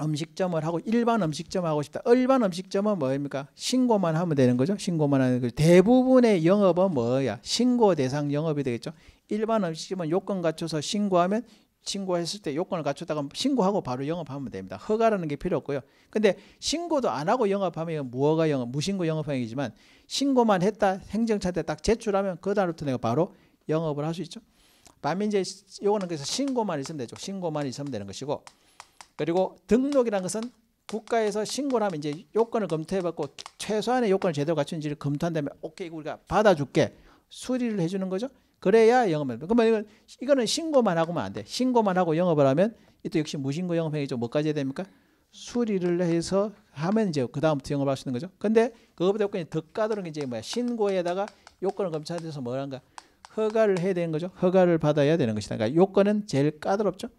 음식점을 하고 일반 음식점 하고 싶다. 일반 음식점은 뭐입니까? 신고만 하면 되는 거죠. 신고만 하는 거죠. 그 대부분의 영업은 뭐야? 신고 대상 영업이 되겠죠. 일반 음식점은 요건 갖춰서 신고하면 신고했을 때 요건을 갖췄다가 신고하고 바로 영업하면 됩니다. 허가라는 게 필요 없고요. 근데 신고도 안 하고 영업하면 무허가 영업, 무신고 영업행위지만 신고만 했다 행정차한테 딱 제출하면 그 다음부터 내가 바로 영업을 할 수 있죠. 반면제 요거는 그래서 신고만 있으면 되죠. 신고만 있으면 되는 것이고 그리고 등록이라는 것은 국가에서 신고를 하면 이제 요건을 검토해봤고 최소한의 요건을 제대로 갖춘지를 검토한 다면 오케이 우리가 받아줄게 수리를 해주는 거죠. 그래야 영업을. 그러면 이건, 이거는 신고만 하고만 안 돼. 신고만 하고 영업을 하면 이 또 역시 무신고 영업행위죠. 뭐까지 해야 됩니까? 수리를 해서 하면 이제 그 다음부터 영업할 수 있는 거죠. 근데 그것보다 요건이 더 까다로운 게 이제 뭐야? 신고에다가 요건을 검찰에서 뭐란가? 라 허가를 해야 되는 거죠. 허가를 받아야 되는 것이다. 그러니까 요건은 제일 까다롭죠.